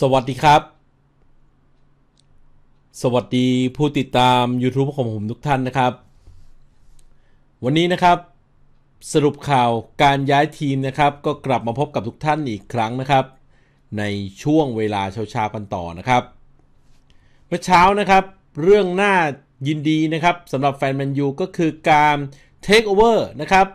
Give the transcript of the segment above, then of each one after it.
สวัสดีครับ สวัสดีผู้ติดตาม YouTube ของผมทุกท่าน นะครับ วันนี้นะครับสรุปข่าวการย้ายทีมนะครับ ก็กลับมาพบกับทุกท่านอีกครั้งนะครับ ในช่วงเวลาเช้าๆกันต่อนะครับเมื่อเช้านะครับเรื่องหน้ายินดีนะครับสำหรับแฟนแมนยูก็คือการเทคโอเวอร์นะครับ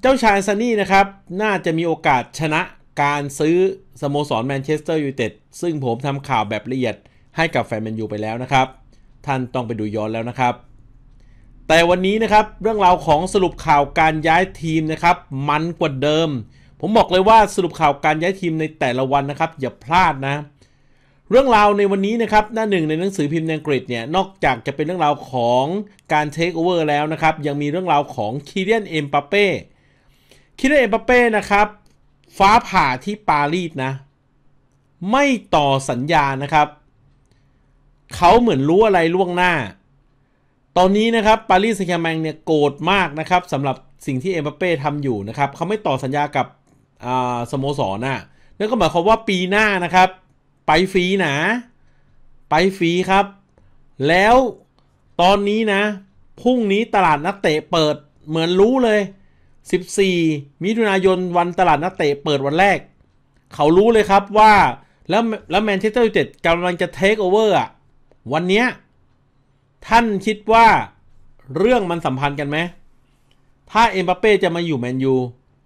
เจ้าชายซันนี่นะครับน่าจะมีโอกาสชนะการซื้อสโมสรแมนเชสเตอร์ยูไนเต็ดซึ่งผมทำข่าวแบบละเอียดให้กับแฟนแมนยูไปแล้วนะครับ ท่านต้องไปดูย้อนแล้วนะครับ แต่วันนี้นะครับเรื่องราวของสรุปข่าวการย้ายทีมนะครับ มันกว่าเดิม ผมบอกเลยว่าสรุปข่าวการย้ายทีมในแต่ละวันนะครับ อย่าพลาดนะ เรื่องราวในวันนี้นะครับหน้าหนึ่งในหนังสือพิมพ์อังกฤษเนี่ยนอกจากจะเป็นเรื่องราวของการเทคโอเวอร์แล้วนะครับ ยังมีเรื่องราวของคีเรียนเอ็มปาเป้คีเรียนเอ็มปาเป้นะครับฟ้าผ่าที่ปารีสนะ ไม่ต่อสัญญานะครับเขาเหมือนรู้อะไรล่วงหน้า ตอนนี้นะครับปารีสแซงต์แชร์แมงเนี่ยโกรธมากนะครับสำหรับสิ่งที่เอ็มบัปเป้ทำอยู่นะครับเขาไม่ต่อสัญญากับสโมสรน่ะนั่นก็หมายความว่าปีหน้านะครับ ไปฟรีนะไปฟรีครับ แล้วตอนนี้นะพรุ่งนี้ตลาดนักเตะเปิดเหมือนรู้เลย14มิถุนายนวันตลาดนักเตะเปิดวันแรก เขารู้เลยครับว่า แล้ว แล้ว แมนเชสเตอร์ยูไนเต็ดกำลังจะเทคโอเวอร์อ่ะ วัน เนี้ย ท่านคิดว่าเรื่องมันสัมพันธ์กันไหมถ้า เอ็มบัปเป้จะมาอยู่ แมนยู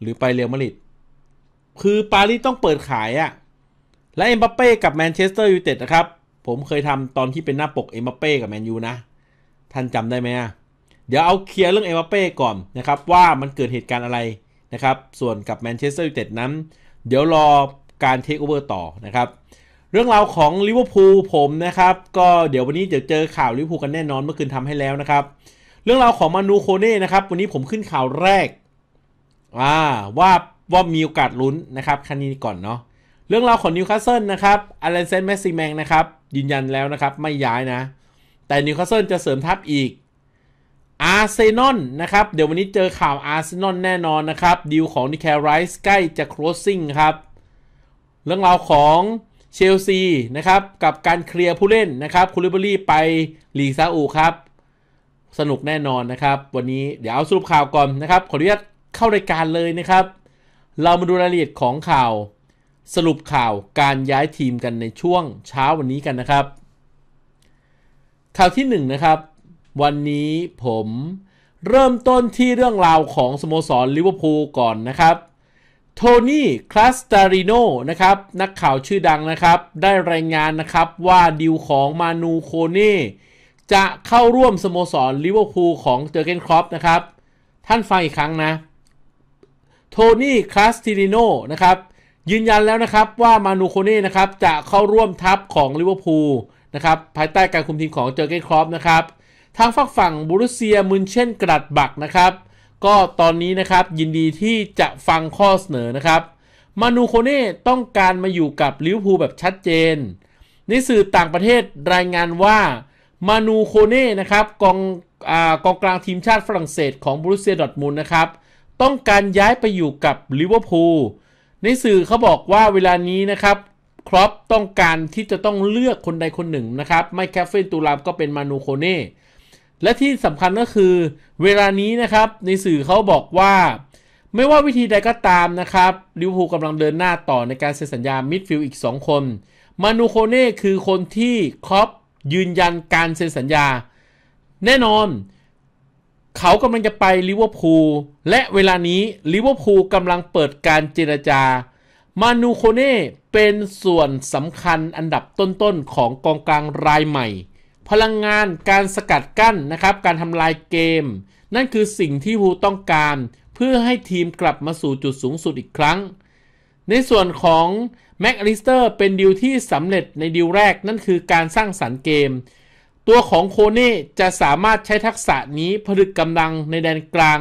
หรือไป เรอัลมาดริดคือ ปารีสต้องเปิดขาย อ่ะ และเอ็มบัปเป้กับ แมนเชสเตอร์ยูไนเต็ดนะครับ ผมเคยทำตอนที่เป็นหน้าปกเอ็มบัปเป้กับแมนยูนะท่านจำได้ไหมอ่ะเดี๋ยวเอาเคลียร์เรื่องเอมาเป้ก่อนนะครับ ว่ามันเกิดเหตุการณ์อะไรนะครับ ส่วนกับแมนเชสเตอร์ยูไนเต็ดนั้น เดี๋ยวรอการเทคโอเวอร์ต่อนะครับ เรื่องราวของลิเวอร์พูลผมนะครับ ก็เดี๋ยววันนี้เดี๋ยวเจอข่าวลิเวอร์พูลกันแน่นอนเมื่อคืนทำให้แล้วนะครับ เรื่องราวของมานูโคเน่นะครับวันนี้ผมขึ้นข่าวแรกอ่าว่าว่ามีโอกาสลุ้นนะครับคันนี้ก่อนเนาะเรื่องราวของนิวคาสเซิลนะครับอารนเซนแมสซิแมงนะครับยืนยันแล้วนะครับไม่ย้ายนะ แต่นิวคาสเซิลจะเสริมทัพอีกอาร์เซนอลนะครับ เดี๋ยววันนี้เจอข่าวอาร์เซนอลแน่นอนนะครับดีลของนิแคลไรส์ใกล้จะรอสซิ่งครับ เรื่องราวของ เชลซี นะครับ กับการเคลียร์ผู้เล่นนะครับคูลิบรี่ไปลีซาอูครับ สนุกแน่นอนนะครับ วันนี้เดี๋ยวเอาสรุปข่าวก่อนนะครับ ขออนุญาตเข้ารายการเลยนะครับ เรามาดูรายละเอียดของข่าวสรุปข่าวการย้ายทีมกันในช่วงเช้าวันนี้กันนะครับ ข่าวที่1นนะครับวันนี้ผมเริ่มต้นที่เรื่องราวของสโมสรลิเวอร์พูลก่อนนะครับ โทนี่คลาสตาริโนนะครับ นักข่าวชื่อดังนะครับ ได้รายงานนะครับว่าดิวของมานูโคเน่จะเข้าร่วมสโมสรลิเวอร์พูลของเจอร์เกนครอปนะครับ ท่านฟังอีกครั้งนะ โทนี่คลาสติริโนนะครับ ยืนยันแล้วนะครับว่ามานูโคเน่นะครับจะเข้าร่วมทัพของลิเวอร์พูลนะครับภายใต้การคุมทีมของเจอร์เกนครอปนะครับทางฝักฝั่งบุรุเซียมุนเช่นกรัดบักนะครับ ก็ตอนนี้นะครับยินดีที่จะฟังข้อเสนอนะครับ มานูโคเน่ต้องการมาอยู่กับลิเวอร์พูลแบบชัดเจน ในสื่อต่างประเทศรายงานว่ามานูโคเน่นะครับกองอกองกลางทีมชาติฝรั่งเศสของบุรุเซียดอทมุนนะครับต้องการย้ายไปอยู่กับลิเวอร์พูล ในสื่อเขาบอกว่าเวลานี้นะครับครอปต้องการที่จะต้องเลือกคนใดคนหนึ่งนะครับไม่แคฟเฟนตูรามก็เป็นมานูโคเนและที่สำคัญก็คือเวลานี้นะครับ ในสื่อเขาบอกว่า ไม่ว่าวิธีใดก็ตามนะครับ ลิเวอร์พูลกำลังเดินหน้าต่อในการเซ็นสัญญามิดฟิลด์อีก 2 คน มานูโคเน่คือคนที่ครอปยืนยันการเซ็นสัญญา แน่นอน เขากำลังจะไปลิเวอร์พูล และเวลานี้ลิเวอร์พูลกำลังเปิดการเจรจา มานูโคเน่เป็นส่วนสำคัญอันดับต้นๆของกองกลางรายใหม่พลังงานการสกัดกั้นนะครับการทำลายเกม นั่นคือสิ่งที่ฮูต้องการ เพื่อให้ทีมกลับมาสู่จุดสูงสุดอีกครั้ง ในส่วนของแม็กอลิสเตอร์เป็นดิวที่สำเร็จในดิวแรกนั่นคือการสร้างสรรค์เกม ตัวของโคเน่จะสามารถใช้ทักษะนี้ผลึกกำลังในแดนกลาง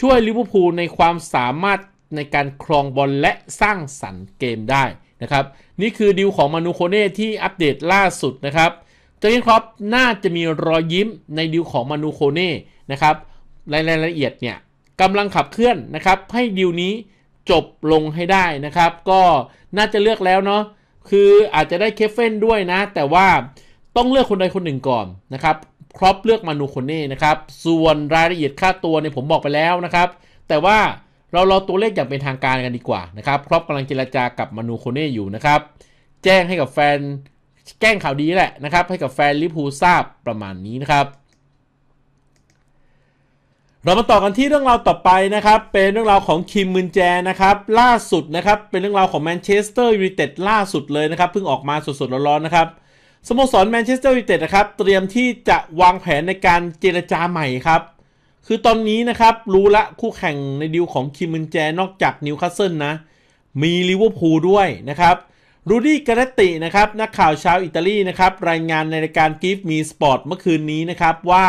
ช่วยลิเวอร์พูลในความสามารถในการครองบอลและสร้างสรรค์เกมได้นะครับ นี่คือดิวของมานูโคเน่ที่อัปเดตล่าสุดนะครับจอร์เกนครอปน่าจะมีรอยยิ้มในดิวของมานูโคเน่นะครับรายละเอียดเนี่ยกำลังขับเคลื่อนนะครับให้ดิวนี้จบลงให้ได้นะครับก็น่าจะเลือกแล้วเนาะคืออาจจะได้เคฟเฟนด้วยนะ แต่ว่าต้องเลือกคนใดคนหนึ่งก่อนนะครับครอปเลือกมานูโคเน่นะครับส่วนรายละเอียดค่าตัวเนี่ยผมบอกไปแล้วนะครับแต่ว่าเรารอตัวเลขอย่างเป็นทางการกันดีกว่านะครับครอปกำลังเจรจากับมานูโคเน่อยู่นะ ครับแจ้งให้กับแฟนแกล้งข่าวดีแหละนะครับ ให้กับแฟนลิพูทราบประมาณนี้นะครับ เรามาต่อกันที่เรื่องราวต่อไปนะครับ เป็นเรื่องราวของคิมมินแจนะครับล่าสุดนะครับ เป็นเรื่องราวของแมนเชสเตอร์ยูไนเต็ดล่าสุดเลยนะครับเพิ่งออกมาสดๆร้อนๆนะครับสโมสรแมนเชสเตอร์ยูไนเต็ดนะครับ เตรียมที่จะวางแผนในการเจรจาใหม่ครับ คือตอนนี้นะครับรู้ละคู่แข่งในดิวของคิมมินแจนอกจากนิวคาสเซิลนะ มีลิเวอร์พูลด้วยนะครับรูดี้กาเรติ นะครับ นักข่าวชาวอิตาลีนะครับ รายงานในรายการ Give Me Sport เมื่อคืนนี้นะครับว่า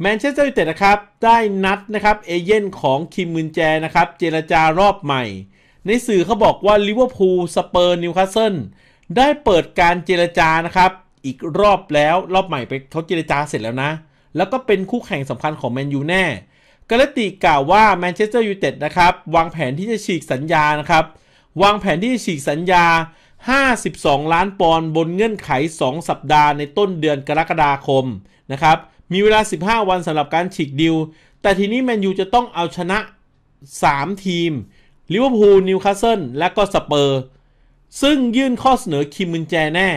แมนเชสเตอร์ยูไนเต็ดนะครับ ได้นัดนะครับเอเย่นของคิมมินแจนะครับ เจรจารอบใหม่ ในสื่อเขาบอกว่าลิเวอร์พูลสเปอร์นิวคาสเซิลได้เปิดการเจรจานะครับ อีกรอบแล้วรอบใหม่ไปเขาเจรจาเสร็จแล้วนะ แล้วก็เป็นคู่แข่งสำคัญของแมนยูแน่กาลติกล่าวว่าแมนเชสเตอร์ยูไนเต็ดนะครับวางแผนที่จะฉีกสัญญานะครับวางแผนที่จะฉีกสัญญา52 ล้านปอนด์บนเงื่อนไข 2 สัปดาห์ในต้นเดือนกรกฎาคม นะครับ มีเวลา 15 วันสำหรับการฉีกดิวแต่ทีนี้แมนยูจะต้องเอาชนะ 3 ทีมลิเวอร์พูลนิวคาสเซิลและก็สเปอร์ซึ่งยื่นข้อเสนอคิมมินแจแน่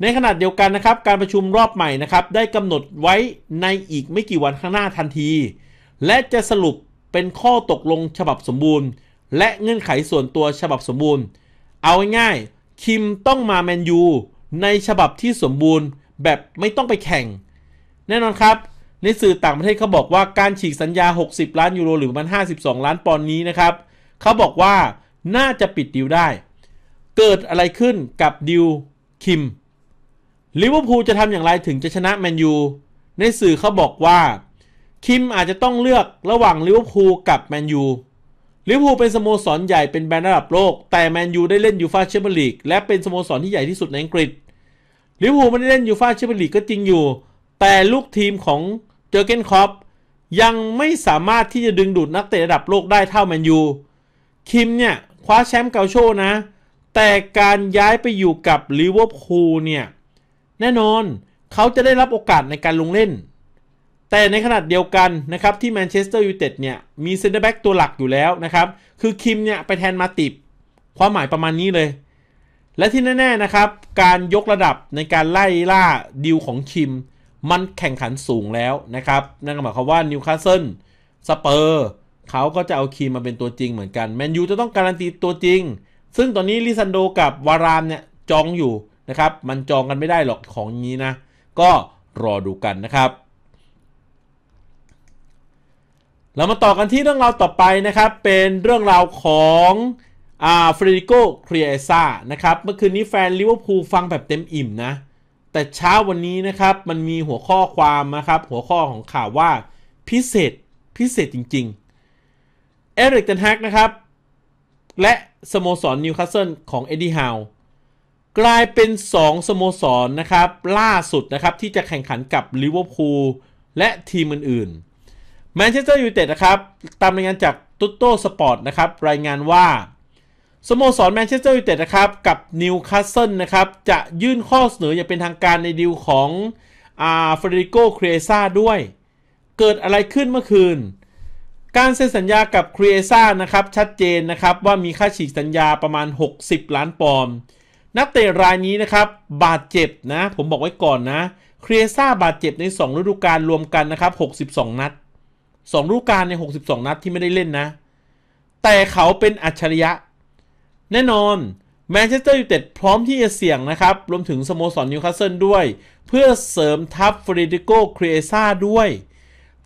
ในขณะเดียวกันนะครับ การประชุมรอบใหม่นะครับ ได้กำหนดไว้ในอีกไม่กี่วันข้างหน้าทันที และจะสรุปเป็นข้อตกลงฉบับสมบูรณ์ และเงื่อนไขส่วนตัวฉบับสมบูรณ์ เอาง่ายคิมต้องมาแมนยูในฉบับที่สมบูรณ์แบบไม่ต้องไปแข่ง แน่นอนครับ ในสื่อต่างประเทศเขาบอกว่าการฉีกสัญญา 60 ล้านยูโรหรือประมาณ52 ล้านปอนด์นี้นะครับ เขาบอกว่าน่าจะปิดดิวได้ เกิดอะไรขึ้นกับดิวคิมลิเวอร์พูลจะทำอย่างไรถึงจะชนะแมนยูในสื่อเขาบอกว่า คิมอาจจะต้องเลือกระหว่างลิเวอร์พูลกับแมนยูลิเวอร์พูลเป็นสโมสรใหญ่เป็นแบรนด์ระดับโลก แต่แมนยูได้เล่นยูฟาแชมเปี้ยนลีกและเป็นสโมสรที่ใหญ่ที่สุดในอังกฤษลิเวอร์พูลไม่ได้เล่นยูฟาแชมเปี้ยนลีกก็จริงอยู่ แต่ลูกทีมของเจอร์เกนคอปยังไม่สามารถที่จะดึงดูดนักเตะระดับโลกได้เท่าแมนยูคิมเนี่ย คว้าแชมป์เกาโชนะ แต่การย้ายไปอยู่กับลิเวอร์พูลเนี่ยแน่นอนเขาจะได้รับโอกาสในการลงเล่นแต่ในขนาดเดียวกันนะครับที่แมนเชสเตอร์ยูไนเต็ดเนี่ยมีเซนเตอร์แบ็กตัวหลักอยู่แล้วนะครับคือคิมเนี่ยไปแทนมาติบความหมายประมาณนี้เลย และที่แน่ๆนะครับ การยกระดับในการไล่ล่าดิวของคิมมันแข่งขันสูงแล้วนะครับ นั่นหมายความว่านิวคาสเซิลสเปอร์เขาก็จะเอาคีมมาเป็นตัวจริงเหมือนกันแมนยูจะต้องการันตีตัวจริง ซึ่งตอนนี้ลิซันโดกับวารามเนี่ยจองอยู่นะครับ มันจองกันไม่ได้หรอกของนี้นะ ก็รอดูกันนะครับเรามาต่อกันที่เรื่องราวต่อไปนะครับ เป็นเรื่องราวของอาฟริโกเครียซ่า นะครับ เมื่อคืนนี้แฟนลิเวอร์พูลฟังแบบเต็มอิ่มนะ แต่เช้าวันนี้นะครับ มันมีหัวข้อความนะครับ หัวข้อของข่าวว่าพิเศษพิเศษจริง ๆ เอริกเทนฮักนะครับและสโมสรนิวคาสเซิลของเอ็ดดี้ฮาวกลายเป็น 2 สโมสรนนะครับ ล่าสุดนะครับที่จะแข่งขันกับลิเวอร์พูลและทีมอื่นๆแมนเชสเตอร์ยูไนเต็ดนะครับ ตามรายงานจากตุตโต้สปอร์ตนะครับ รายงานว่า สโมสรแมนเชสเตอร์ยูไนเต็ดนะครับ กับนิวคาสเซิลนะครับ จะยื่นข้อเสนออย่างเป็นทางการในดีลของอาเฟรดิโกครีเอซ่าด้วย เกิดอะไรขึ้นเมื่อคืน การเซ็นสัญญากับครีเอซ่านะครับ ชัดเจนนะครับ ว่ามีค่าฉีกสัญญาประมาณ 60 ล้านปอนด์นักเตะรายนี้นะครับ บาดเจ็บนะ ผมบอกไว้ก่อนนะครีเอซ่าบาดเจ็บใน 2 ฤดูกาลรวมกันนะครับ62 นัดสองลูกการใน 62 นัดที่ไม่ได้เล่นนะ แต่เขาเป็นอัจฉริยะ แน่นอนแมนเชสเตอร์ยูไนเต็ดพร้อมที่จะเสี่ยงนะครับ รวมถึงสโมสรนิวคาสเซิลด้วย เพื่อเสริมทัพฟรีดิโกครีเอซาด้วย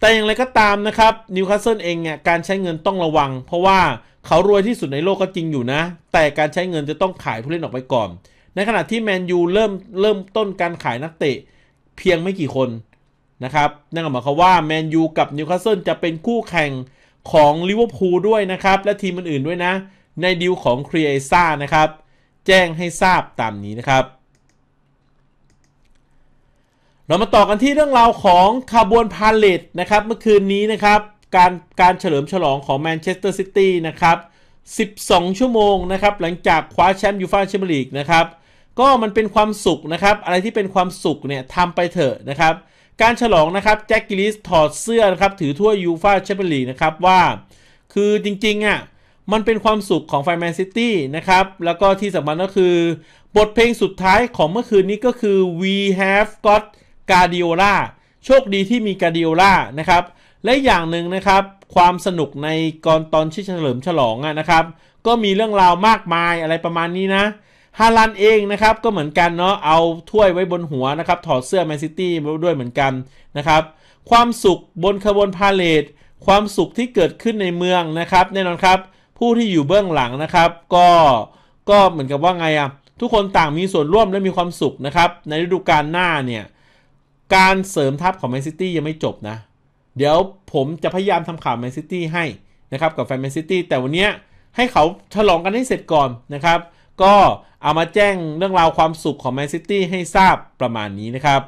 แต่อย่างไรก็ตามนะครับนิวคาสเซิลเองเนี่ยการใช้เงินต้องระวัง เพราะว่าเขารวยที่สุดในโลกก็จริงอยู่นะ แต่การใช้เงินจะต้องขายผู้เล่นออกไปก่อน ในขณะที่แมนยูเริ่มเริ่มต้นการขายนักเตะเพียงไม่กี่คนนะครับ นั่นหมายความว่าแมนยูกับนิวคาสเซิลจะเป็นคู่แข่งของลิเวอร์พูลด้วยนะครับ และทีมอื่นๆด้วยนะ ในดิวของครีเอซ่านะครับ แจ้งให้ทราบตามนี้นะครับ เรามาต่อกันที่เรื่องราวของคาร์บอนพาเลตนะครับ เมื่อคืนนี้นะครับ การการเฉลิมฉลองของแมนเชสเตอร์ซิตี้นะครับ 12 ชั่วโมงนะครับ หลังจากคว้าแชมป์ยูฟ่าแชมเปี้ยนลีกนะครับ ก็มันเป็นความสุขนะครับ อะไรที่เป็นความสุขเนี่ยทำไปเถอะนะครับการฉลองนะครับแจ็คกิลิส ถอดเสื้อนะครับถือถ้วยยูฟาแชมเปี้ยนลีกนะครับว่า คือจริงๆอ่ะมันเป็นความสุขของไฟแมนซิตี้นะครับ แล้วก็ที่สำคัญก็คือบทเพลงสุดท้ายของเมื่อคืนนี้ก็คือ we have got Guardiola โชคดีที่มี Guardiola นะครับ และอย่างหนึ่งนะครับ ความสนุกในก่อนตอนที่เฉลิมฉลองนะครับ ก็มีเรื่องราวมากมายอะไรประมาณนี้นะฮาลันเองนะครับก็เหมือนกันเนาะเอาถ้วยไว้บนหัวนะครับถอดเสื้อแมนซิตี้ด้วยเหมือนกันนะครับ ความสุขบนขบวนพาเลทความสุขที่เกิดขึ้นในเมืองนะครับแน่นอนครับ ผู้ที่อยู่เบื้องหลังนะครับ ก็ก็เหมือนกับว่าไงอะทุกคนต่างมีส่วนร่วมและมีความสุขนะครับ ในฤดูกาลหน้าเนี่ย การเสริมทัพของแมนซิตี้ยังไม่จบนะเดี๋ยวผมจะพยายามทำข่าวแมนซิตี้ให้นะครับ กับแฟนแมนซิตี้แต่วันนี้ให้เขาฉลองกันให้เสร็จก่อนนะครับก็เอามาแจ้งเรื่องราวความสุขของแมนซิตี้ให้ทราบประมาณนี้นะครับ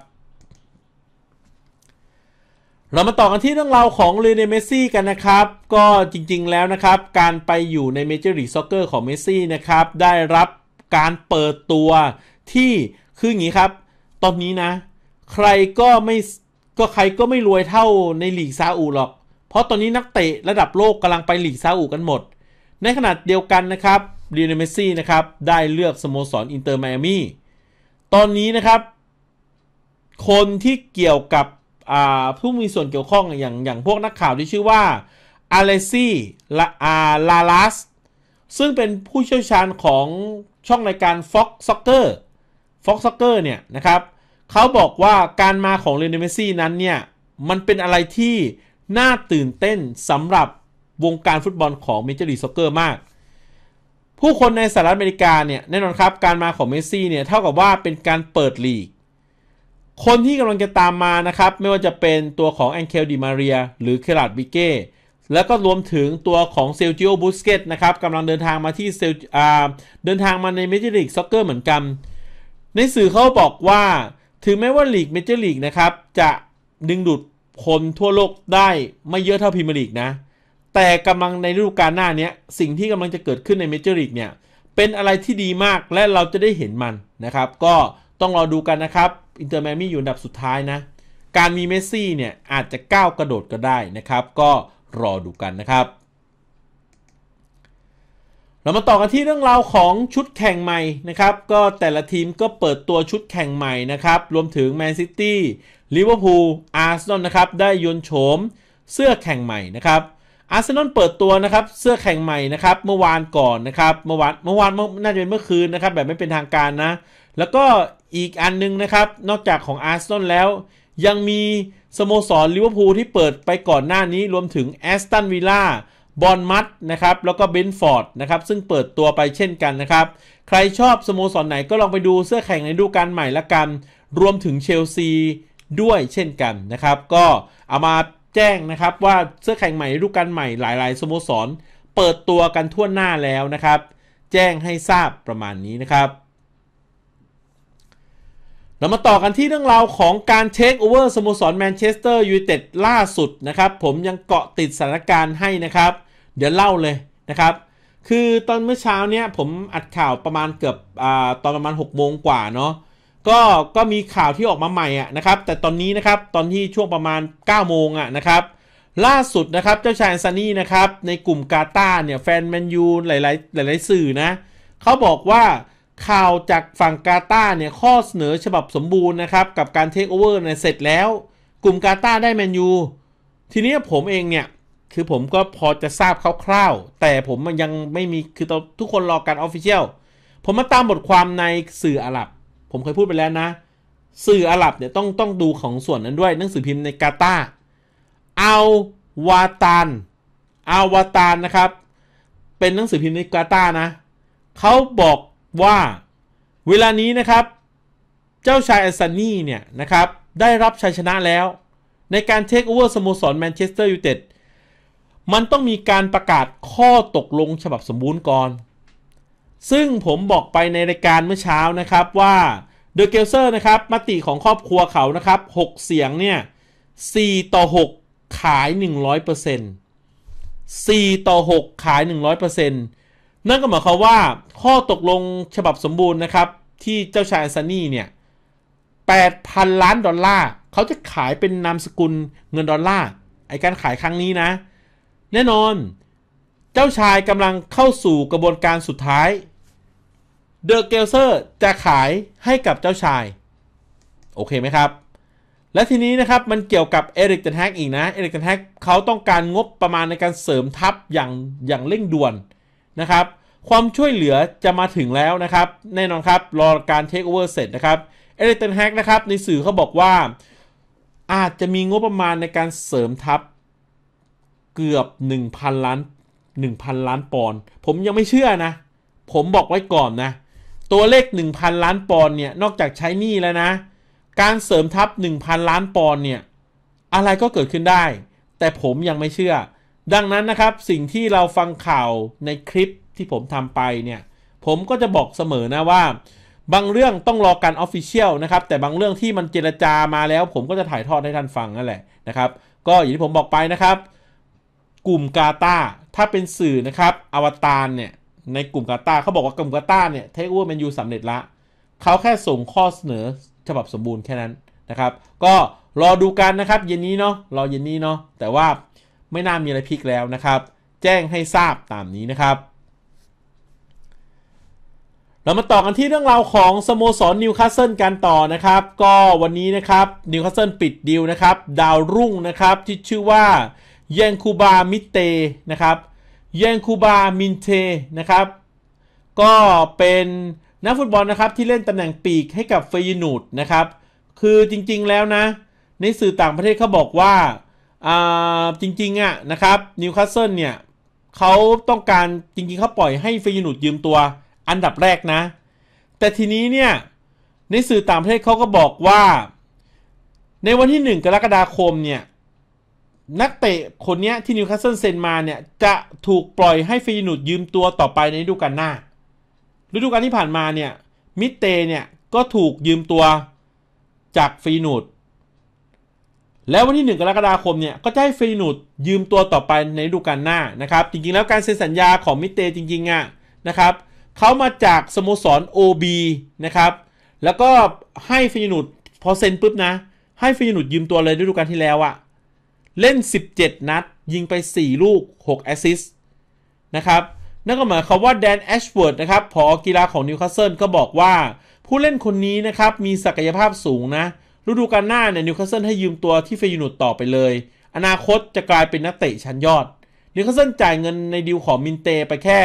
เรามาต่อกันที่เรื่องราวของเลเนเมซี่กันนะครับ ก็จริงๆแล้วนะครับ การไปอยู่ในเมเจอร์ลีกซ็อกเกอร์ของเมซี่นะครับ ได้รับการเปิดตัวที่คืออย่างนี้ครับ ตอนนี้นะ ใครก็ไม่ก็ใครก็ไม่รวยเท่าในลีกซาอุหรอก เพราะตอนนี้นักเตะระดับโลกกำลังไปลีกซาอุกันหมด ในขณะเดียวกันนะครับเรียนเมซี่นะครับได้เลือกสโมสรอินเตอร์มอามี่ตอนนี้นะครับคนที่เกี่ยวกับผู้มีส่วนเกี่ยวข้องอย่างอย่างพวกนักข่าวที่ชื่อว่าอาเลซี่ลาลาลัสซึ่งเป็นผู้เชี่ยวชาญของช่องรายการ Fox Soccer Fox Soccer เนี่ยนะครับเขาบอกว่าการมาของเเนเมซี่นั้นเนี่ย มันเป็นอะไรที่ น่าตื่นเต้นสำหรับวงการฟุตบอลของเมเจอร์ลีกซ็อกเกอร์มากผู้คนในสหรัฐอเมริกาเนี่ยแน่นอนครับการมาของเมสซี่เนี่ยเท่ากับว่าเป็นการเปิดลีก คนที่กำลังจะตามมานะครับไม่ว่าจะเป็นตัวของแองเคลดิมาเรียหรือเคลาดบิเก้แล้วก็รวมถึงตัวของเซลจิโอบุสเกตนะครับกำลังเดินทางมาที่เซลเดินทางมาในเมเจอร์ลีกซ็อกเกอร์เหมือนกัน ในสื่อเขาบอกว่าถึงแม้ว่าลีกเมเจอร์ลีกนะครับ จะดึงดูดคนทั่วโลกได้ไม่เยอะเท่าพรีเมียร์ลีกนะแต่กำลังในฤดูกาลหน้าเนี้ย สิ่งที่กำลังจะเกิดขึ้นในเมเจอร์ลีกเนี่ยเป็นอะไรที่ดีมากและเราจะได้เห็นมันนะครับ ก็ต้องรอดูกันนะครับอินเตอร์แมมี่อยู่อันดับสุดท้ายนะการมีเมสซี่เนี่ยอาจจะก้าวกระโดดก็ได้นะครับ ก็รอดูกันนะครับ เรามาต่อกันที่เรื่องราวของชุดแข่งใหม่นะครับ ก็แต่ละทีมก็เปิดตัวชุดแข่งใหม่นะครับ รวมถึงแมนซิตี้ลิเวอร์พูลอาร์เซนอลนะครับได้ยนโฉมเสื้อแข่งใหม่นะครับอาร์เซนอลเปิดตัวนะครับเสื้อแข่งใหม่นะครับเมื่อวานก่อนนะครับเมื่อวานเมื่อวานน่าจะเป็นเมื่อคืนนะครับแบบไม่เป็นทางการนะ แล้วก็อีกอันนึงนะครับนอกจากของอาร์เซนอลแล้ว ยังมีสโมสรลิเวอร์พูลที่เปิดไปก่อนหน้านี้รวมถึงแอสตันวิลล่าบอนมัตนะครับแล้วก็เบนฟอร์ดนะครับซึ่งเปิดตัวไปเช่นกันนะครับใครชอบสโมสรไหนก็ลองไปดูเสื้อแข่งในดูการใหม่ละกัน รวมถึงเชลซีด้วยเช่นกันนะครับก็เอามาแจ้งนะครับว่าเสื้อแข่งใหม่ลูการใหม่หลายๆสโมสรเปิดตัวกันทั่วหน้าแล้วนะครับ แจ้งให้ทราบประมาณนี้นะครับ เรามาต่อกันที่เรื่องราวของการเทคโอเวอร์สโมสรแมนเชสเตอร์ยูไนเต็ดล่าสุดนะครับ ผมยังเกาะติดสถานการณ์ให้นะครับ เดี๋ยวเล่าเลยนะครับ คือตอนเมื่อเช้าเนี้ยผมอัดข่าวประมาณเกือบอตอนประมาณ6โมงกว่าเนาะก็ ก็มีข่าวที่ออกมาใหม่อ่ะนะครับ แต่ตอนนี้นะครับ ตอนที่ช่วงประมาณ 9 โมงอ่ะนะครับ ล่าสุดนะครับ เจ้าชายซันนี่นะครับ ในกลุ่มกาตาเนี่ย แฟนแมนยูหลายๆ หลายๆ สื่อนะ เขาบอกว่าข่าวจากฝั่งกาตาเนี่ย ข้อเสนอฉบับสมบูรณ์นะครับ กับการเทคโอเวอร์เนี่ยเสร็จแล้ว กลุ่มกาตาได้แมนยู ทีนี้ผมเองเนี่ย คือผมก็พอจะทราบคร่าวๆ แต่ผมมันยังไม่มี คือทุกคนรอการออฟฟิเชียลผมมาตามบทความในสื่ออาหรับผมเคยพูดไปแล้วนะ สื่ออาหรับเนี่ยต้องต้องดูของส่วนนั้นด้วยหนังสือพิมพ์ในกาตาเอาวาตานอาวาตานนะครับ เป็นหนังสือพิมพ์ในกาตานะเขาบอกว่าเวลานี้นะครับ เจ้าชายอัสซานีเนี่ยนะครับได้รับชัยชนะแล้ว ในการเทคโอเวอร์สโมสรแมนเชสเตอร์ยูไนเต็ดมันต้องมีการประกาศข้อตกลงฉบับสมบูรณ์ก่อนซึ่งผมบอกไปในรายการเมื่อเช้านะครับว่าเดอะเกลเซอร์นะครับมติของครอบครัวเขานะครับ 6 เสียงเนี่ย 4 ต่อ 6 ขาย 100% 4 ต่อ 6 ขาย 100%นั่นก็หมายความว่าข้อตกลงฉบับสมบูรณ์นะครับ ที่เจ้าชายซันนี่เนี่ย 8,000 ล้านดอลลาร์ เขาจะขายเป็นนามสกุลเงินดอลลาร์ ไอการขายครั้งนี้นะ แน่นอน เจ้าชายกำลังเข้าสู่กระบวนการสุดท้ายเดอะเกลเซอร์จะขายให้กับเจ้าชาย โอเคไหมครับ และทีนี้นะครับมันเกี่ยวกับเอริกเดนแฮกอีกนะเอริกเดนแฮกเขาต้องการงบประมาณในการเสริมทัพอย่างอย่างเร่งด่วนนะครับ ความช่วยเหลือจะมาถึงแล้วนะครับ แน่นอนครับรอการเทคโอเวอร์เสร็จนะครับเอริกเดนแฮกนะครับในสื่อเขาบอกว่า อาจจะมีงบประมาณในการเสริมทัพเกือบ 1,000 ล้าน 1,000 ล้านปอนด์ผมยังไม่เชื่อนะ ผมบอกไว้ก่อนนะตัวเลข 1,000 ล้านปอนด์เนี่ยนอกจากใช้หนี้แล้วนะ การเสริมทัพ 1,000 ล้านปอนด์เนี่ยอะไรก็เกิดขึ้นได้ แต่ผมยังไม่เชื่อ ดังนั้นนะครับสิ่งที่เราฟังข่าวในคลิปที่ผมทำไปเนี่ยผมก็จะบอกเสมอนะว่า บางเรื่องต้องรอการออฟฟิเชียลนะครับ แต่บางเรื่องที่มันเจรจามาแล้ว ผมก็จะถ่ายทอดให้ท่านฟังนั่นแหละนะครับก็อย่างที่ผมบอกไปนะครับกลุ่มกาตาถ้าเป็นสื่อนะครับอวตารเนี่ยในกลุ่มกาตาเขาบอกว่ากลุ่มกาตาเนี่ยเทคโอเวอร์แมนยูสำเร็จละเขาแค่ส่งข้อเสนอฉบับสมบูรณ์แค่นั้นนะครับ ก็รอดูกันนะครับเย็นนี้เนาะรอเย็นนี้เนาะแต่ว่าไม่น่ามีอะไรพลิกแล้วนะครับ แจ้งให้ทราบตามนี้นะครับเรามาต่อกันที่เรื่องราวของสโมสรนิวคาสเซิลกันต่อนะครับ ก็วันนี้นะครับนิวคาสเซิลปิดดีลนะครับดาวรุ่งนะครับ ที่ชื่อว่าเยนคูบามิเตนะครับเยนคูบามินเทนะครับ ก็เป็นนักฟุตบอลนะครับที่เล่นตำแหน่งปีกให้กับเฟยนูดนะครับ คือจริงๆแล้วนะ ในสื่อต่างประเทศเขาบอกว่า จริงๆอ่ะนะครับ นิวคาสเซิลเนี่ยเขาต้องการจริงๆเขาปล่อยให้เฟยนูดยืมตัวอันดับแรกนะ แต่ทีนี้เนี่ย ในสื่อต่างประเทศเขาก็บอกว่า ในวันที่ 1 กรกฎาคมเนี่ยนักเตะคนนี้ที่นิวคาสเซิลเซ็นมาเนี่ยจะถูกปล่อยให้ฟีนูดยืมตัวต่อไปในฤดูกาลหน้า ฤดูกาลที่ผ่านมาเนี่ยมิเตเนี่ย ก็ถูกยืมตัวจากฟีนูดแล้ววันที่1กรกฎาคมเนี่ยก็จะให้ฟีนูดยืมตัวต่อไปในฤดูกาลหน้านะครับ จริงๆแล้วการเซ็นสัญญาของมิเตจริงๆอ่ะนะครับเขามาจากสโมสร OB นะครับ แล้วก็ให้ฟีนูดพอเซ็นปุ๊บนะ ให้ฟีนูดยืมตัวเลยฤดูกาลที่แล้วอ่ะเล่น 17 นัดยิงไป 4 ลูก 6 แอสซิสต์นะครับ นั่นก็หมายความว่าแดนแอชเวิร์ดนะครับผอกีฬาของนิวคาสเซิลก็บอกว่า ผู้เล่นคนนี้นะครับ มีศักยภาพสูงนะฤดูกาลหน้าเนี่ยนิวคาสเซิลให้ยืมตัวที่เฟยูนุตต่อไปเลย อนาคตจะกลายเป็นนักเตะชั้นยอดนิวคาสเซิลจ่ายเงินในดีลของมินเตไปแค่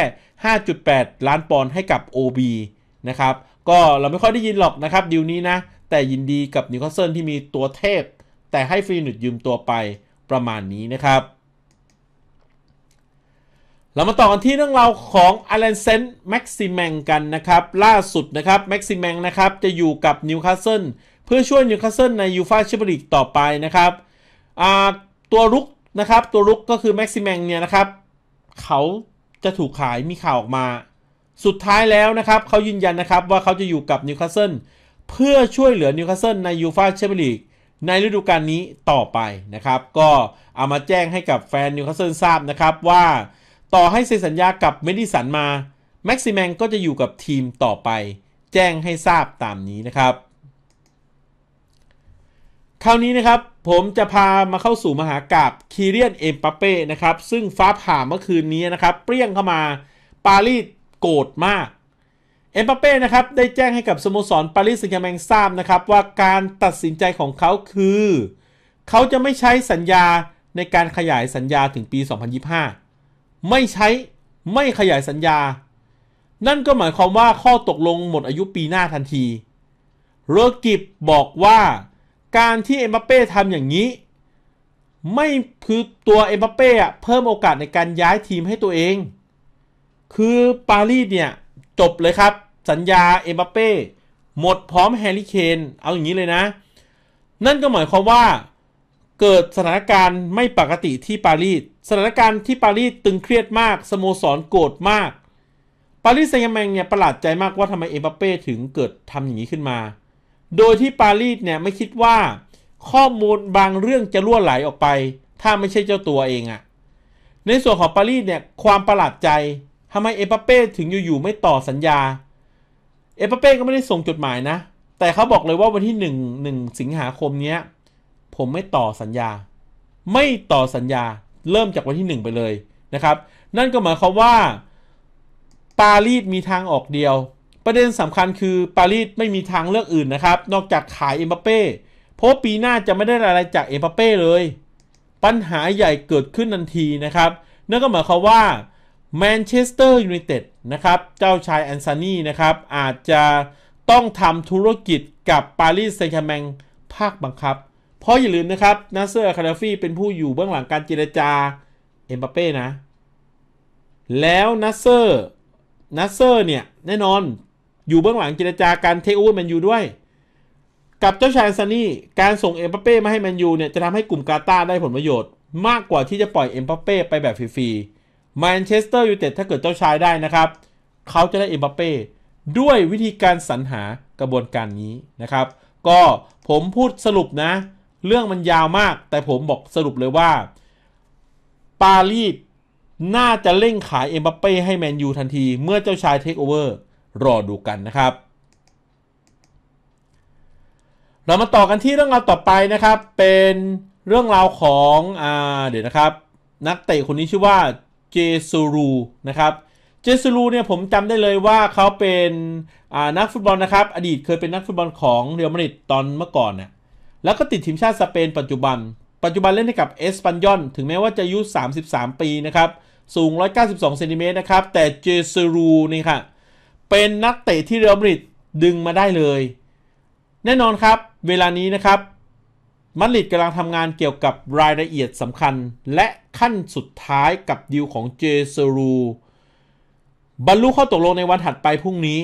5.8 ล้านปอนด์ให้กับ OB นะครับ ก็เราไม่ค่อยได้ยินหรอกนะครับดีลนี้นะแต่ยินดีกับนิวคาสเซิลที่มีตัวเทพ แต่ให้ฟรีนุดยืมตัวไปประมาณนี้นะครับ เรามาต่อกันที่เรื่องราวของอเลนเซนต์แม็กซิแมงกันนะครับล่าสุดนะครับแม็กซิแมงนะครับจะอยู่กับนิวคาสเซิลเพื่อช่วยนิวคาสเซิลในยูฟาแชมเปี้ยนลีกต่อไปนะครับตัวรุกนะครับ ตัวรุกก็คือแม็กซิแมงเนี่ยนะครับ เขาจะถูกขายมีข่าวออกมาสุดท้ายแล้วนะครับเขายืนยันนะครับ ว่าเขาจะอยู่กับนิวคาสเซิลเพื่อช่วยเหลือนิวคาสเซิลในยูฟาแชมเปี้ยนลีกในฤดูกาลนี้ต่อไปนะครับ ก็เอามาแจ้งให้กับแฟนนิวคาสเซิลทราบนะครับว่าต่อให้เซ็นสัญญากับเมดิสันมาแม็กซิแมงก็จะอยู่กับทีมต่อไป แจ้งให้ทราบตามนี้นะครับ คราวนี้นะครับ ผมจะพามาเข้าสู่มหากราบคีเรียนเอ็มปาเป้นะครับ ซึ่งฟ้าผ่าเมื่อคืนนี้นะครับเปรี้ยงเข้ามา ปารีสโกรธมากเอ็มบัปเป้นะครับได้แจ้งให้กับ สโมสร ปารีสแซงต์แมงทราบนะครับ ว่าการตัดสินใจของเขาคือ เขาจะไม่ใช้สัญญาในการขยายสัญญาถึงปี 2025 ไม่ใช้ ไม่ขยายสัญญา นั่นก็หมายความว่าข้อตกลงหมดอายุปีหน้าทันทีโรกิบบอกว่า การที่เอ็มบัปเป้ทำอย่างนี้ ไม่คือตัวเอ็มบัปเป้เพิ่มโอกาสในการย้ายทีมให้ตัวเอง คือปารีสเนี่ยจบเลยครับสัญญาเอมบัปเป้หมดพร้อมแฮร์รี่เคนเอาอย่างนี้เลยนะ นั่นก็หมายความว่า เกิดสถานการณ์ไม่ปกติที่ปารีสสถานการณ์ที่ปารีสตึงเครียดมาก สโมสรโกรธมาก ปารีสแซงต์แมงเนี่ยประหลาดใจมากว่าทำไมเอมบัปเป้ถึงเกิดทำอย่างนี้ขึ้นมา โดยที่ปารีสเนี่ยไม่คิดว่าข้อมูลบางเรื่องจะรั่วไหลออกไป ถ้าไม่ใช่เจ้าตัวเองอะในส่วนของปารีสเนี่ยความประหลาดใจทำไมเอ็บปเป้ถึงอยู่ๆไม่ต่อสัญญาเอปเป้ก็ไม่ได้ส่งจดหมายนะ แต่เขาบอกเลยว่าวันที่1งสิงหาคมนี้ ผมไม่ต่อสัญญา ไม่ต่อสัญญา เริ่มจากวันที่ 1 ไปเลยนะครับ นั่นก็หมายความว่าปารีสมีทางออกเดียว ประเด็นสำคัญคือปารีสไม่มีทางเลือกอื่นนะครับ นอกจากขายเอ็มบัปเป้ เพราะปีหน้าจะไม่ได้อะไรจากเอ็มบัปเป้เลย ปัญหาใหญ่เกิดขึ้นทันทีนะครับ นั่นก็หมายความว่าแมนเชสเตอร์ยูไนเต็ดนะครับ เจ้าชายแอนซานีนะครับ อาจจะต้องทำธุรกิจกับ ปารีสแซงต์แช์มง ภาคบังคับ เพราะอย่าลืมนะครับนาเซอร์คาราฟีเป็นผู้อยู่เบื้องหลังการเจรจาเอ็มบัปเป้นะ แล้วนาเซอร์นาเซอร์เนี่ย แน่นอนอยู่เบื้องหลังเจรจาการเทคโอเวอร์แมนยูด้วย กับเจ้าชายแอนซานีการส่งเอ็มบัปเป้มาให้แมนยูเนี่ย จะทำให้กลุ่มกาตาร์ได้ผลประโยชน์ มากกว่าที่จะปล่อยเอ็มบัปเป้ไปแบบฟรีแมนเชสเตอร์ยูไนเต็ดถ้าเกิดเจ้าชายได้นะครับ เขาจะได้เอ็มบัปเป้ด้วยวิธีการสรรหากระบวนการนี้นะครับ ก็ผมพูดสรุปนะ เรื่องมันยาวมากแต่ผมบอกสรุปเลยว่า ปารีสน่าจะเร่งขายเอ็มบัปเป้ให้แมนยูทันที เมื่อเจ้าชายเทคโอเวอร์รอดูกันนะครับ เรามาต่อกันที่เรื่องราวต่อไปนะครับเป็นเรื่องราวของอเดี๋ยวนะครับนักเตะคนนี้ชื่อว่าเจซูรูนะครับ เจซูรูเนี่ยผมจำได้เลยว่าเขาเป็นนักฟุตบอลนะครับ อดีตเคยเป็นนักฟุตบอลของเรอัลมาดริดตอนเมื่อก่อนเนี่ยแล้วก็ติดทีมชาติสเปนปัจจุบัน ปัจจุบันเล่นให้กับเอสปันยอนถึงแม้ว่าจะอายุ33ปีนะครับสูง192เซนติเมตรนะครับแต่เจซูรูนี่ค่ะ เป็นนักเตะที่เรอัลมาดริดดึงมาได้เลย แน่นอนครับเวลานี้นะครับมาริดกำลังทำงานเกี่ยวกับรายละเอียดสำคัญและขั้นสุดท้ายกับดีลของเจซรูบรรลุข้อตกลงในวันถัดไปพรุ่งนี้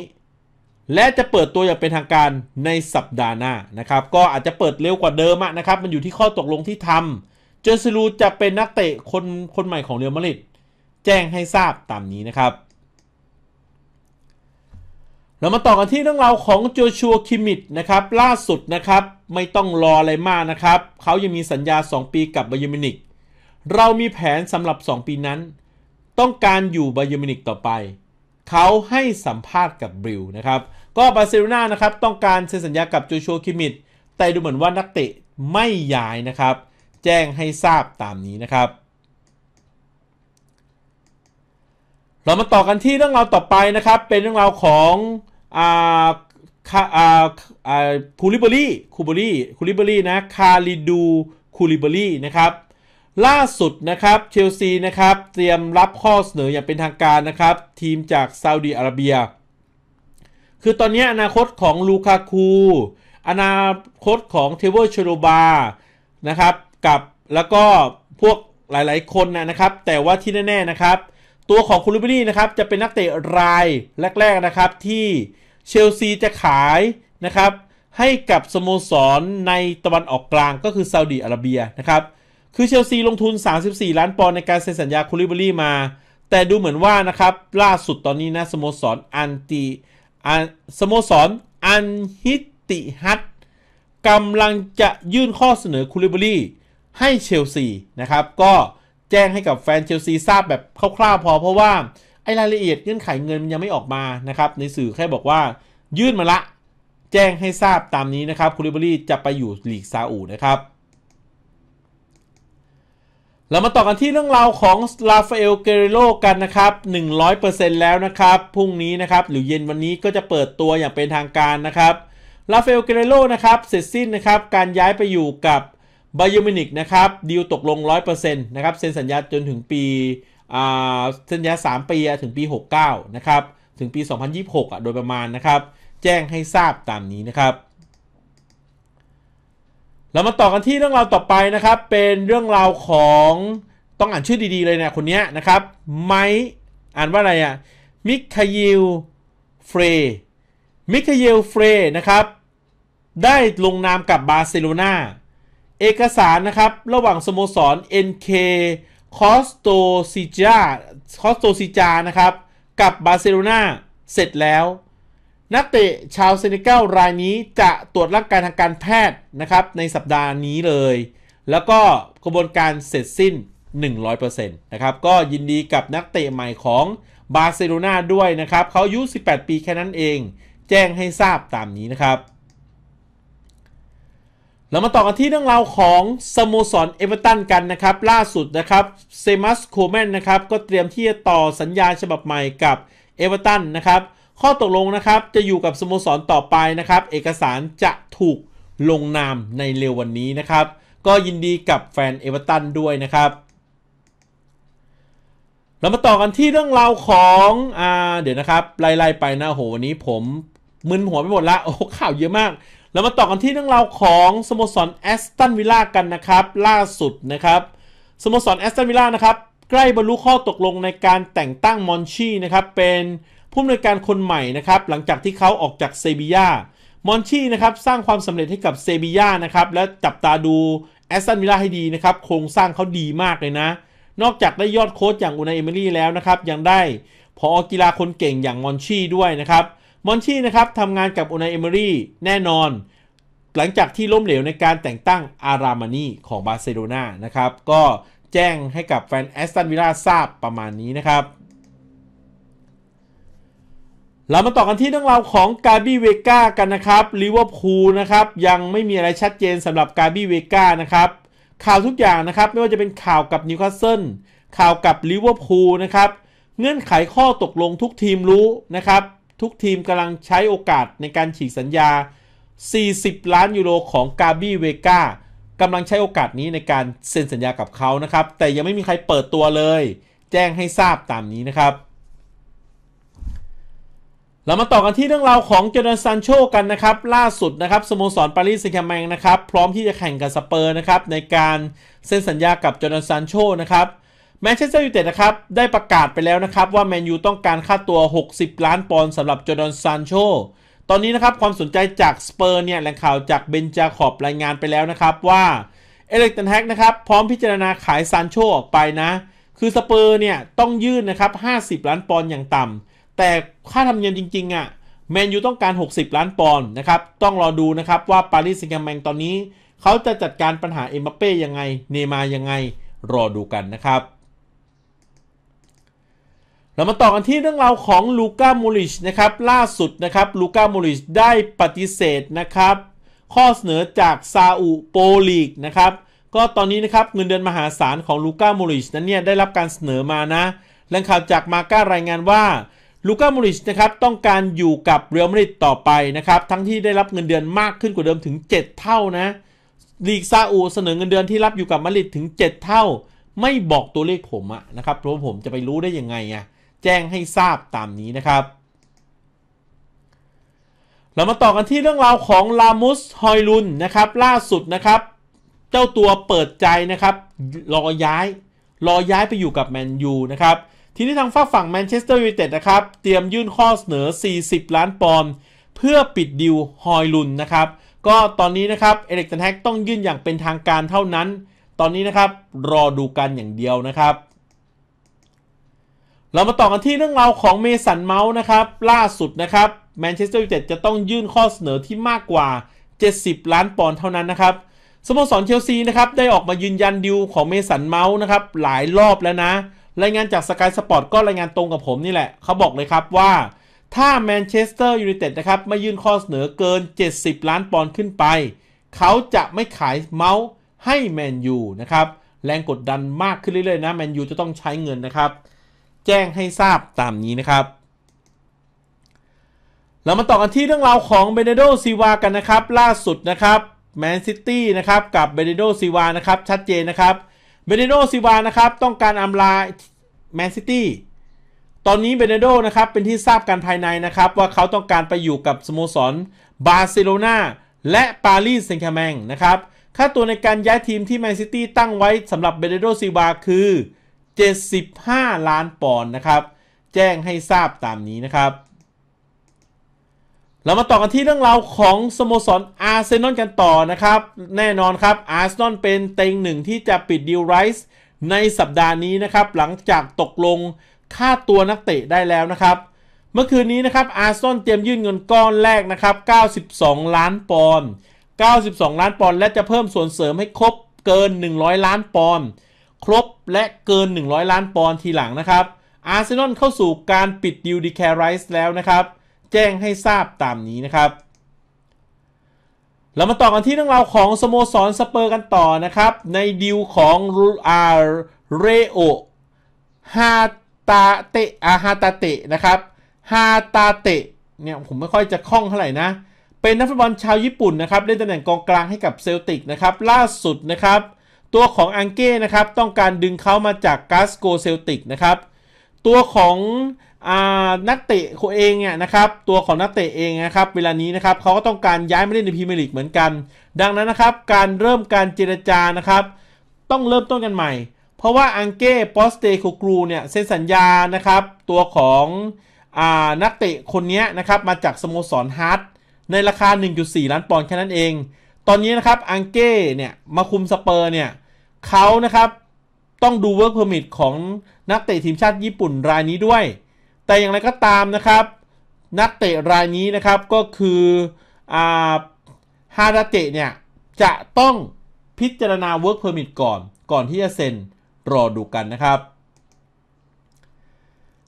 และจะเปิดตัวอย่างเป็นทางการในสัปดาห์หน้านะครับ ก็อาจจะเปิดเร็วกว่าเดิมะนะครับ มันอยู่ที่ข้อตกลงที่ทำเจเรซรูจะเป็นนักเตะคนคนใหม่ของเรอัลมาริด แจ้งให้ทราบตามนี้นะครับเรามาต่อกันที่เรื่องราวของโจชัว คิมิดนะครับ ล่าสุดนะครับ ไม่ต้องรออะไรมากนะครับ เขายังมีสัญญา 2 ปีกับบาเยมินิกเรามีแผนสำหรับ 2 ปีนั้น ต้องการอยู่บาเยมินิกต่อไป เขาให้สัมภาษณ์กับบริวนะครับ ก็บาร์เซโลนานะครับต้องการเซ็นสัญญากับโจชัว คิมิดแต่ดูเหมือนว่านักเตะไม่ย้ายนะครับ แจ้งให้ทราบตามนี้นะครับ เรามาต่อกันที่เรื่องราวต่อไปนะครับ เป็นเรื่องราวของอ่าคาอ่าอ่าคูลิเบอรี่คูเบอรี่คูลิเบอรี่นะคาริดูคูลิเบอรี่นะครับล่าสุดนะครับเชลซีนะครับเตรียมรับข้อเสนออย่างเป็นทางการนะครับ ทีมจากซาอุดีอาระเบียคือตอนนี้อนาคตของลูคาคูอนาคตของเทเวอร์ชโรบานะครับกับแล้วก็พวกหลายๆคนนะครับ แต่ว่าที่แน่ๆนะครับ ตัวของคูลิเบอรี่นะครับจะเป็นนักเตะรายแรก ๆนะครับที่เชลซีจะขายนะครับให้กับสโมสรในตะวันออกกลางก็คือซาอุดีอาระเบียนะครับ คือเชลซีลงทุน 34 ล้านปอนด์ในการเซ็นสัญญาคูลิบรี่มา แต่ดูเหมือนว่านะครับล่าสุดตอนนี้นะสโมสรอันติสโมสรอันฮิติฮัตกำลังจะยื่นข้อเสนอคูลิบรี่ให้เชลซีนะครับ ก็แจ้งให้กับแฟนเชลซีทราบแบบคร่าวๆ พอเพราะว่าไอรายละเอียดเงื่อนไขเงินมันยังไม่ออกมานะครับในสื่อแค่บอกว่า ยื่นมาละแจ้งให้ทราบตามนี้นะครับคูลิบรีจะไปอยู่หลีกซาอุนะครับเรามาต่อกันที่เรื่องราวของลาฟาเอลเกเรโลกันนะครับ 100%แล้วนะครับ พรุ่งนี้นะครับ หรือเย็นวันนี้ก็จะเปิดตัวอย่างเป็นทางการนะครับลาฟาเอลเกเรโลนะครับเสร็จสิ้นนะครับ การย้ายไปอยู่กับบายูมินิกนะครับดีลตกลง 100%นะครับเซ็นสัญญาจนถึงปีสัญญา 3 ปี ถึงปี 69 นะครับ ถึงปี 2026 อ่ะ โดยประมาณนะครับ แจ้งให้ทราบตามนี้นะครับ เรามาต่อกันที่เรื่องราวต่อไปนะครับ เป็นเรื่องราวของ ต้องอ่านชื่อดีๆ เลยเนะคนนี้นะครับ ไมอ่านว่าอะไรอ่ะ มิคายลเฟรมิคายลเฟรนะครับ ได้ลงนามกับบาร์เซโลนาเอกสารนะครับ ระหว่างสโมสร NK คอสโตซิจาคอสโตซิจานะครับ กับบาร์เซโลนาเสร็จแล้ว นักเตะชาวเซเนกัลรายนี้จะตรวจร่างกายทางการแพทย์นะครับในสัปดาห์นี้เลย แล้วก็กระบวนการเสร็จสิ้น 100%นะครับ ก็ยินดีกับนักเตะใหม่ของบาร์เซโลนาด้วยนะครับ เขาอายุ 18 ปีแค่นั้นเอง แจ้งให้ทราบตามนี้นะครับเรามาต่อกันที่เรื่องราวของสโมสรเอเวอร์ตันกันนะครับล่าสุดนะครับเซมัสโคแมนนะครับก็เตรียมที่จะต่อสัญญาฉบับใหม่กับเอเวอร์ตันนะครับข้อตกลงนะครับจะอยู่กับสโมสรต่อไปนะครับ เอกสารจะถูกลงนามในเร็ววันนี้นะครับ ก็ยินดีกับแฟนเอเวอร์ตันด้วยนะครับเรามาต่อกันที่เรื่องราวของอเดี๋ยวนะครับไล่ๆไปนะโหวันนี้ผมมึนหัวไปหมดละโอ้ข่าวเยอะมากแล้วมาต่อกันที่เรื่องราวของสโมสรแอสตันวิลล่ากันนะครับล่าสุดนะครับสโมสรแอสตันวิลล่านะครับใกล้บรรลุข้อตกลงในการแต่งตั้งมอนชี่นะครับเป็นผู้อำนวยการคนใหม่นะครับ หลังจากที่เขาออกจากเซบียามอนชี่นะครับสร้างความสำเร็จให้กับเซบียานะครับและจับตาดูแอสตันวิลล่าให้ดีนะครับโครงสร้างเขาดีมากเลยนะ นอกจากได้ยอดโค้ชอย่างอุนายเอมิลี่แล้วนะครับยังได้ พอกีฬาคนเก่งอย่างมอนชี่ด้วยนะครับมอนชี่นะครับทำงานกับอุนายเอมรี่แน่นอน หลังจากที่ล้มเหลวในการแต่งตั้งอารามานีของบาร์เซโลนานะครับ ก็แจ้งให้กับแฟนแอสตันวิลลาทราบประมาณนี้นะครับ เรามาต่อกันที่เรื่องราวของกาบี้เวก้ากันนะครับลิเวอร์พูลนะครับ ยังไม่มีอะไรชัดเจนสำหรับกาบี้เวก้านะครับ ข่าวทุกอย่างนะครับไม่ว่าจะเป็นข่าวกับนิวคาสเซิลข่าวกับลิเวอร์พูลนะครับ เงื่อนไขข้อตกลงทุกทีมรู้นะครับทุกทีมกำลังใช้โอกาสในการฉีกสัญญา 40 ล้านยูโรของกาบี้เวกากำลังใช้โอกาสนี้ในการเซ็นสัญญากับเขานะครับ แต่ยังไม่มีใครเปิดตัวเลย แจ้งให้ทราบตามนี้นะครับเรามาต่อกันที่เรื่องราวของเจอร์แดนซันโชกันนะครับ ล่าสุดนะครับสโมสรปารีสแซงต์แมงนะครับ พร้อมที่จะแข่งกับสเปอร์นะครับในการเซ็นสัญญากับเจอร์แดนซันโชนะครับแมนเชสเตอร์ยูไนเต็ดนะครับ ได้ประกาศไปแล้วนะครับ ว่าแมนยูต้องการค่าตัว 60 ล้านปอนด์สำหรับจอร์แดนซานโชตอนนี้นะครับความสนใจจากสเปอร์เนี่ยแหล่งข่าวจากเบนจาขอบรายงานไปแล้วนะครับว่าเอเล็กตันแฮกนะครับ พร้อมพิจารณาขายซานโชออกไปนะ คือสเปอร์เนี่ย ต้องยื่นนะครับ 50 ล้านปอนด์อย่างต่ำแต่ค่าธรรมเนียมจริง ๆอะ่ะแมนยูต้องการ 60 ล้านปอนด์นะครับ ต้องรอดูนะครับว่าปารีสแซงต์แร์แมงตอนนี้ เขาจะจัดการปัญหาเอ็มบัปเป้ยังไงเนมายังไงรอดูกันนะครับเรามาต่อกันที่เรื่องราวของลูก้ามูริชนะครับล่าสุดนะครับลูก้ามูริชได้ปฏิเสธนะครับ ข้อเสนอจากซาอุโปลีกนะครับก็ตอนนี้นะครับเงินเดือนมหาศาลของลูก้ามูริชนั้นเนี่ยได้รับการเสนอมานะแหล่งข่าวจากมาก้ารายงานว่าลูก้ามูริชนะครับต้องการอยู่กับเรอัลมาดริดต่อไปนะครับ ทั้งที่ได้รับเงินเดือนมากขึ้นกว่าเดิมถึง 7 เท่านะลีกซาอุเสนอเงินเดือนที่รับอยู่กับมาดริดถึง 7 เท่า ไม่บอกตัวเลขผมอะนะครับเพราะผมจะไปรู้ได้ยังไงอะแจ้งให้ทราบตามนี้นะครับ เรามาต่อกันที่เรื่องราวของลามุสฮอยลุนนะครับ ล่าสุดนะครับ เจ้าตัวเปิดใจนะครับ รอย้าย รอย้ายไปอยู่กับแมนยูนะครับ ทีนี้ทางฝ้าฝั่งแมนเชสเตอร์ยูไนเต็ดนะครับ เตรียมยื่นข้อเสนอ 40 ล้านปอนด์เพื่อปิดดิวฮอยลุนนะครับ ก็ตอนนี้นะครับเอเล็กตันแฮกต้องยื่นอย่างเป็นทางการเท่านั้น ตอนนี้นะครับรอดูกันอย่างเดียวนะครับเรามาต่อกันที่เรื่องราวของเมสันเมาส์นะครับ ล่าสุดนะครับแมนเชสเตอร์ยูไนเต็ดจะต้องยื่นข้อเสนอที่มากกว่า 70 ล้านปอนด์เท่านั้นนะครับสโมสรเชลซีนะครับ ได้ออกมายืนยันดิวของเมสันเมาส์นะครับ หลายรอบแล้วนะ รายงานจากสกายสปอร์ตก็รายงานตรงกับผมนี่แหละ เขาบอกเลยครับว่า ถ้าแมนเชสเตอร์ยูไนเต็ดนะครับไม่ยื่นข้อเสนอเกิน 70 ล้านปอนด์ขึ้นไป เขาจะไม่ขายเมาส์ให้แมนยูนะครับแรงกดดันมากขึ้นเรื่อยๆนะแมนยูจะต้องใช้เงินนะครับแจ้งให้ทราบตามนี้นะครับ เรามาต่อกันที่เรื่องราวของเบเนโดซิวากันนะครับ ล่าสุดนะครับแมนซิตี้นะครับกับเบเนโดซิวานะครับ ชัดเจนนะครับเบเนโดซิวานะครับ ต้องการอำลาแมนซิตี้ตอนนี้เบเนโดนะครับ เป็นที่ทราบกันภายในนะครับ ว่าเขาต้องการไปอยู่กับสโมสรบาร์เซโลนาและปารีสแซงต์แชร์แมงนะครับค่าตัวในการย้ายทีมที่แมนซิตี้ตั้งไว้สำหรับเบเนโดซิวาคือ75ล้านปอนด์นะครับ แจ้งให้ทราบตามนี้นะครับ เรามาต่อกันที่เรื่องราวของสโมสรอาร์เซนอลกันต่อนะครับ แน่นอนครับอาร์เซนอลเป็นเต็งหนึ่งที่จะปิดดีลไรส์ในสัปดาห์นี้นะครับหลังจากตกลงค่าตัวนักเตะได้แล้วนะครับ เมื่อคืนนี้นะครับอาร์เซนอลเตรียมยื่นเงินก้อนแรกนะครับ92 ล้านปอนด์92 ล้านปอนด์และจะเพิ่มส่วนเสริมให้ครบเกิน 100 ล้านปอนด์ครบและเกิน 100 ล้านปอนด์ทีหลังนะครับ อาร์เซนอลเข้าสู่การปิดดิวดีแคไรส์แล้วนะครับ แจ้งให้ทราบตามนี้นะครับเรามาต่อกันที่เรื่องราวของ สโมสรสเปอร์กันต่อนะครับ ในดิวของรูอาร์เรโอฮาตาเตะอาฮาตาเตะนะครับฮาตาเตะเนี่ยผมไม่ค่อยจะคล่องเท่าไหร่นะ เป็นนักฟุตบอลชาวญี่ปุ่นนะครับเล่นตำแหน่งกองกลางให้กับเซลติกนะครับ ล่าสุดนะครับตัวของอังเก้นะครับต้องการดึงเขามาจากกาสโกเซลติกนะครับตัวของนักเตะเองเนี่ยนะครับตัวของนักเตะเองนะครับเวลานี้นะครับเขาก็ต้องการย้ายมาเล่นในพรีเมียร์ลีกเหมือนกัน ดังนั้นนะครับการเริ่มการเจรจานะครับต้องเริ่มต้นกันใหม่ เพราะว่าอังเก้ปอสเตโคกรูเนี่ยเซ็นสัญญานะครับตัวของนักเตะคนนี้นะครับมาจากสโมสรฮาร์ดในราคา 1.4 ล้านปอนด์แค่นั้นเอง ตอนนี้นะครับอังเก้เนี่ยมาคุมสเปอร์เนี่ยเขานะครับ ต้องดู work permit ของนักเตะทีมชาติญี่ปุ่นรายนี้ด้วย แต่อย่างไรก็ตามนะครับ นักเตะรายนี้นะครับก็คือฮาราเตะเนี่ย จะต้องพิจารณา work permit ก่อน ก่อนที่จะเซ็นรอดูกันนะครับ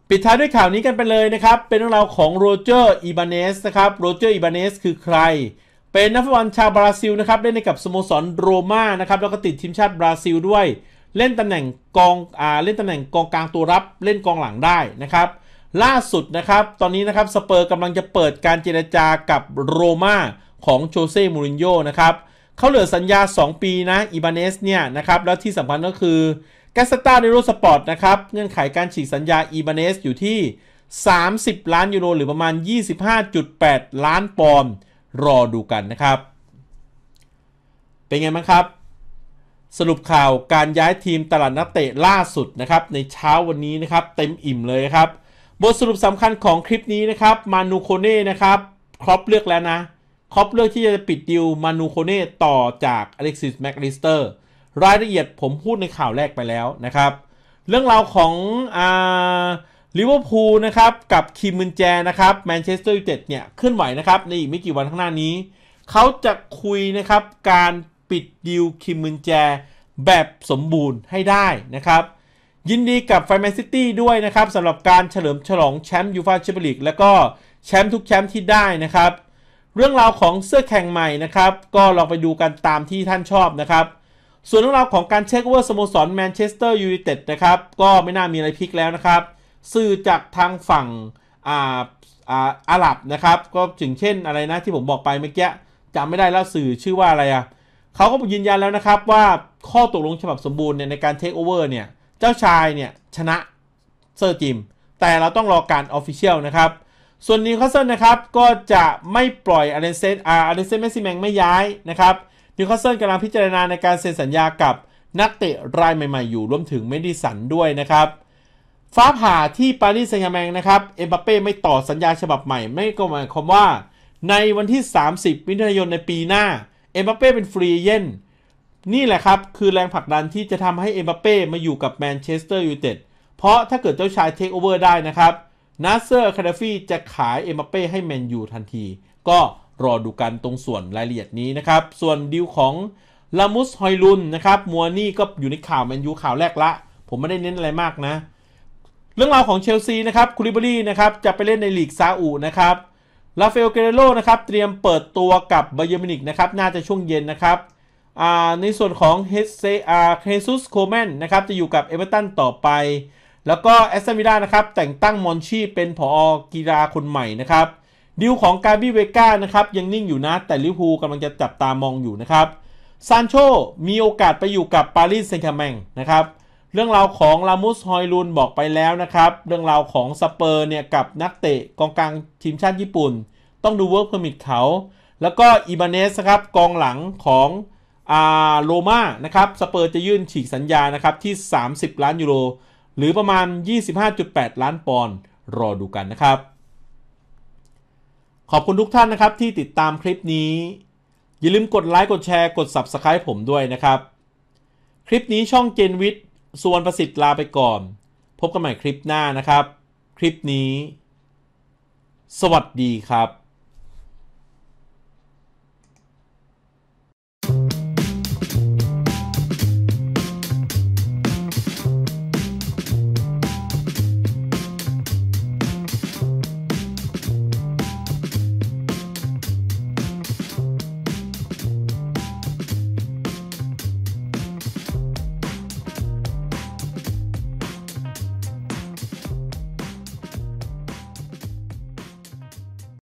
ปิดท้ายด้วยข่าวนี้กันไปเลยนะครับ เป็นเรื่องราวของโรเจอร์อิบานเนสนะครับโรเจอร์อิบานเนสคือใครเป็นนักฟุตบอลชาวบราซิลนะครับเล่นในกับสโมสรโรม่านะครับแล้วก็ติดทีมชาติบราซิลด้วย เล่นตำแหน่งกองอ่าเล่นตำแหน่งกองกลางตัวรับ เล่นกองหลังได้นะครับล่าสุดนะครับตอนนี้นะครับสเปอร์กำลังจะเปิดการเจรจากับโรม่าของโชเซ่ มูรินโญ่ นะครับเขาเหลือสัญญา 2 ปี นะ อิบานเนสเนี่ยนะครับแล้วที่สำคัญก็คือแกสตาในโรสปอร์ตนะครับเงื่อนไขการฉีกสัญญาอีบานเนสอยู่ที่ 30 ล้านยูโรหรือประมาณ 25.8 ล้านปอนด์รอดูกันนะครับ เป็นไงบ้างครับ สรุปข่าวการย้ายทีมตลาดนักเตะล่าสุดนะครับ ในเช้าวันนี้นะครับเต็มอิ่มเลยครับ บทสรุปสำคัญของคลิปนี้นะครับมานูโคเน่นะครับครอปเลือกแล้วนะครอปเลือกที่จะปิดดิวมานูโคเน่ต่อจากอเล็กซิสแมคลิสเตอร์รายละเอียดผมพูดในข่าวแรกไปแล้วนะครับ เรื่องราวของอ่าลิเวอร์พูลนะครับ กับคิมมินแจนะครับแมนเชสเตอร์ยูไนเต็ดเนี่ยเคลื่อนไหวนะครับ ในอีกไม่กี่วันข้างหน้านี้ เขาจะคุยนะครับ การปิดดิวคิมมินแจ แบบสมบูรณ์ให้ได้นะครับ ยินดีกับไฟแมนซิตี้ด้วยนะครับสำหรับการเฉลิมฉลองแชมป์ยูฟาแชมเปี้ยนลีกและก็แชมป์ทุกแชมป์ที่ได้นะครับ เรื่องราวของเสื้อแข่งใหม่นะครับ ก็ลองไปดูกันตามที่ท่านชอบนะครับ ส่วนเรื่องราวของการเช็คว่าสโมสรแมนเชสเตอร์ยูไนเต็ดนะครับก็ไม่น่ามีอะไรพลิกแล้วนะครับสื่อจากทางฝั่งอาอาอาหรับนะครับ ก็ถึงเช่นอะไรนะที่ผมบอกไปเมื่อกี้จำไม่ได้แล้วสื่อชื่อว่าอะไรอะ่ะเขาก็ยืนยันแล้วนะครับว่าข้อตกลงฉบับสมบูรณ์เนี่ยในการเทคโอเวอร์เนี่ยเจ้าชายเนี่ย ชนะ เซอร์จิม แต่เราต้องรอการออฟฟิเชียลนะครับ ส่วนนิวคาสเซิลนะครับ ก็จะไม่ปล่อยอารเลนเซนอารเลนเซนเมซิแมงไม่ย้ายนะครับนิวคาสเซิลกำลังพิจารณาในการเซ็นสัญญากับนักเตะรายใหม่ๆอยู่รวมถึงเมดิสันด้วยนะครับฟ้าผ่าที่ปารีสแซงต์แมงนะครับ เอ็มบัปเป้ไม่ต่อสัญญาฉบับใหม่ ไม่ก็หมายความว่า ในวันที่ 30มิถุนายนในปีหน้า เอ็มบัปเป้เป็นฟรีเย่นนี่แหละครับ คือแรงผลักดันที่จะทำให้เอ็มบัปเป้มาอยู่กับแมนเชสเตอร์ยูไนเต็ด เพราะถ้าเกิดเจ้าชายเทคโอเวอร์ได้นะครับ นาเซอร์ คาดาฟีจะขายเอ็มบัปเป้ให้แมนยูทันที ก็รอดูกันตรงส่วนรายละเอียดนี้นะครับ ส่วนดิวของลามุส ฮอยลุนนะครับ มัวนี่ก็อยู่ในข่าวแมนยูข่าวแรกละ ผมไม่ได้เน้นอะไรมากนะเรื่องราวของเชลซีนะครับคูริบรีนะครับจะไปเล่นในลีกซาอุนะครับลาเฟลเกเรโลนะครับเตรียมเปิดตัวกับบบเยอร์มินิกนะครับน่าจะช่วงเย็นนะครับในส่วนของเฮเซอาเฮซุสโคแมนนะครับจะอยู่กับเอเวอร์ตันต่อไป แล้วก็แอสเซมิล่านะครับแต่งตั้งมอนชีเป็นผอ กีฬาคนใหม่นะครับดิวของการบิเวก้านะครับยังนิ่งอยู่นะแต่ลิเวอร์พูลกำลังจะจับตามองอยู่นะครับซานโชมีโอกาสไปอยู่กับปารีสแซงต์แชร์แมงนะครับเรื่องราวของลามุสฮอยลุนบอกไปแล้วนะครับ เรื่องราวของสเปอร์เนี่ยกับนักเตะกองกลางทีมชาติญี่ปุ่น ต้องดูเวิร์กเพอร์มิทเขา แล้วก็อิบานเนสครับกองหลังของอาโรมานะครับสเปอร์จะยื่นฉีกสัญญานะครับ ที่ 30 ล้านยูโรหรือประมาณ 25.8 ล้านปอนด์รอดูกันนะครับ ขอบคุณทุกท่านนะครับที่ติดตามคลิปนี้ อย่าลืมกดไลค์กดแชร์กด Subscribe ผมด้วยนะครับคลิปนี้ช่องเจนวิทส่วนประสิทธิ์ลาไปก่อน พบกันใหม่คลิปหน้านะครับ คลิปนี้ สวัสดีครับ